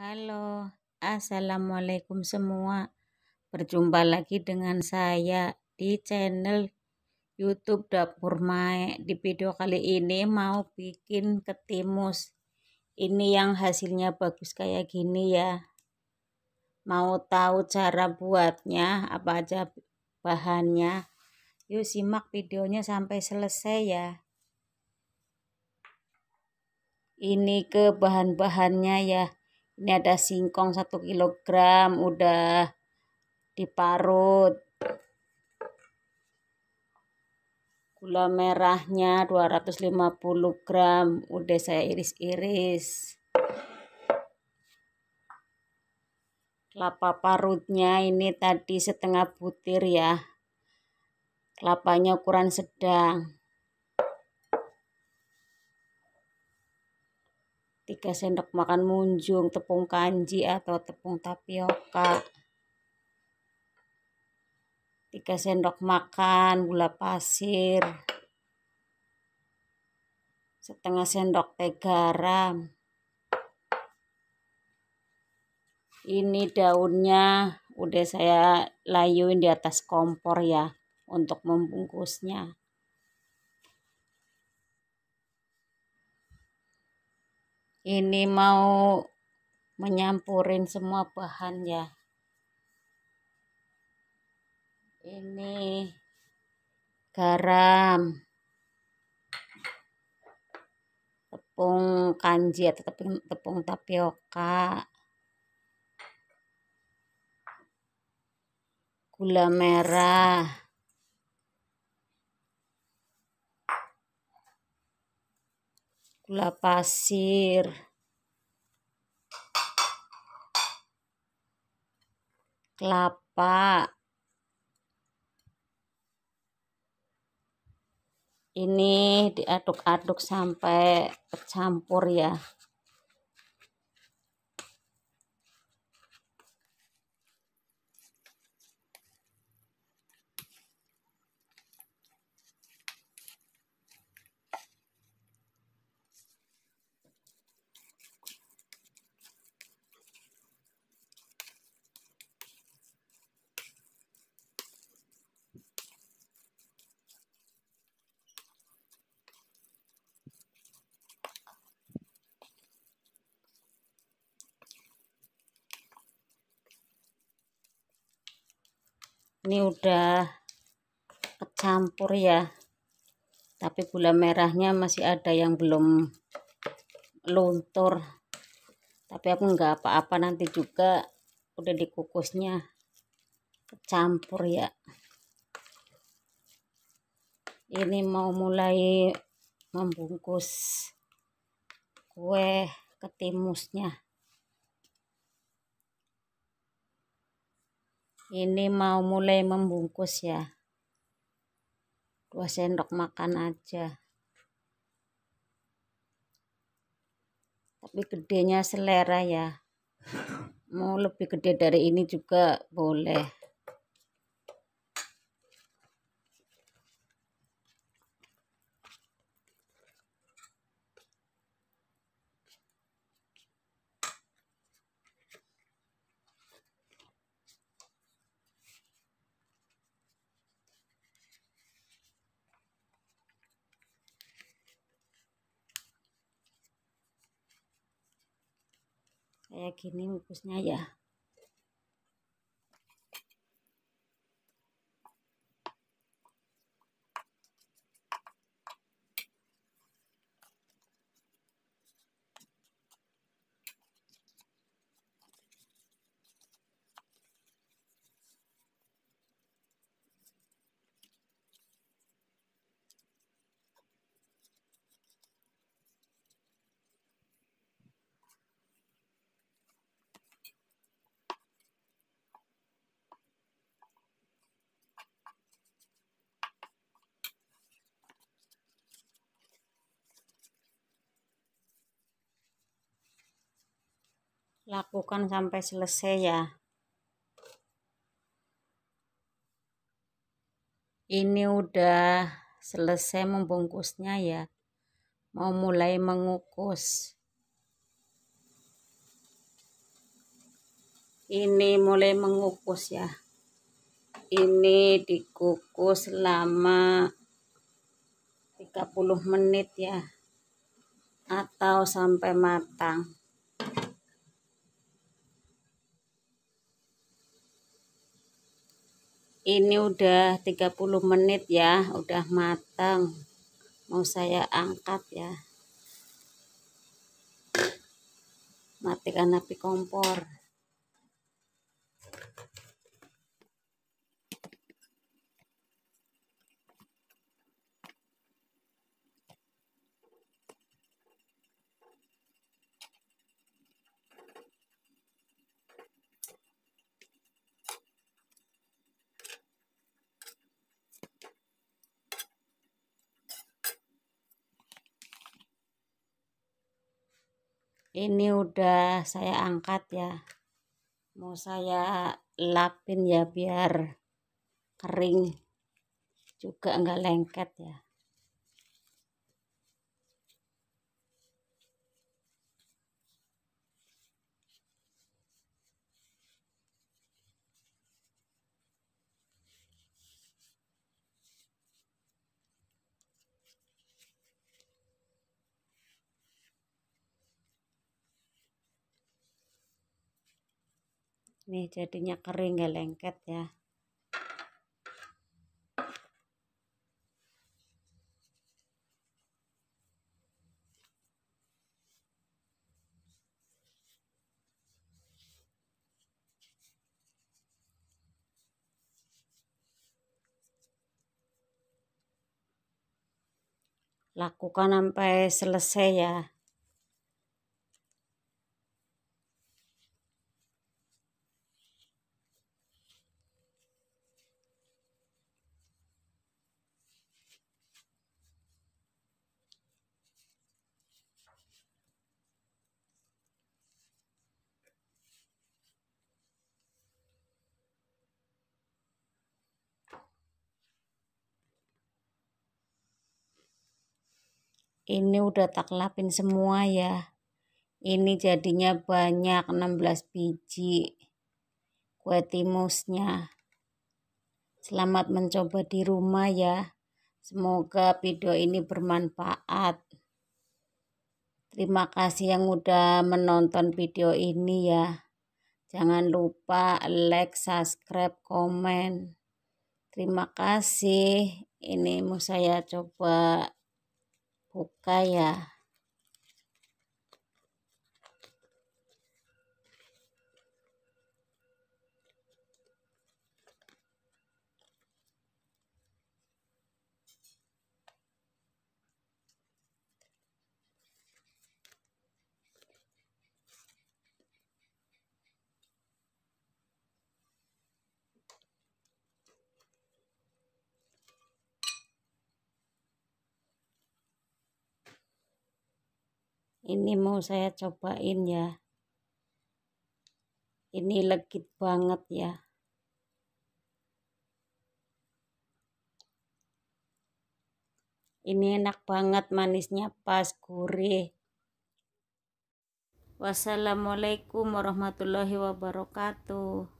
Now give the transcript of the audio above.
Halo, Assalamualaikum semua. Berjumpa lagi dengan saya di channel YouTube Dapur Mae. Di video kali ini mau bikin ketimus. Ini yang hasilnya bagus kayak gini ya. Mau tahu cara buatnya, apa aja bahannya? Yuk simak videonya sampai selesai ya. Ini ke bahan-bahannya ya ini ada singkong 1 kg udah diparut gula merahnya 250 gram udah saya iris-iris kelapa parutnya ini tadi setengah butir ya kelapanya ukuran sedang 3 sendok makan munjung tepung kanji atau tepung tapioka 3 sendok makan gula pasir setengah sendok teh garam ini daunnya udah saya layuin di atas kompor ya untuk membungkusnya ini mau menyampurin semua bahan ya ini garam tepung kanji atau tepung, tepung tapioka gula merah gula pasir kelapa ini diaduk-aduk sampai tercampur ya ini udah kecampur ya tapi gula merahnya masih ada yang belum luntur tapi aku nggak apa-apa nanti juga udah dikukusnya kecampur ya ini mau mulai membungkus kue ketimusnya ini mau mulai membungkus ya dua sendok makan aja tapi gedenya selera ya mau lebih gede dari ini juga boleh kayak gini bungkusnya ya lakukan sampai selesai ya ini udah selesai membungkusnya ya mau mulai mengukus ini mulai mengukus ya ini dikukus selama 30 menit ya atau sampai matang ini udah 30 menit ya udah matang mau saya angkat ya matikan api kompor ini udah saya angkat ya mau saya lapin ya biar kering juga enggak lengket ya nih jadinya kering gak lengket ya lakukan sampai selesai ya ini udah tak lapin semua ya ini jadinya banyak 16 biji kue timusnya selamat mencoba di rumah ya semoga video ini bermanfaat terima kasih yang udah menonton video ini ya jangan lupa like subscribe komen terima kasih ini mau saya coba buka ya ini mau saya cobain ya ini legit banget ya ini enak banget manisnya pas gurih wassalamualaikum warahmatullahi wabarakatuh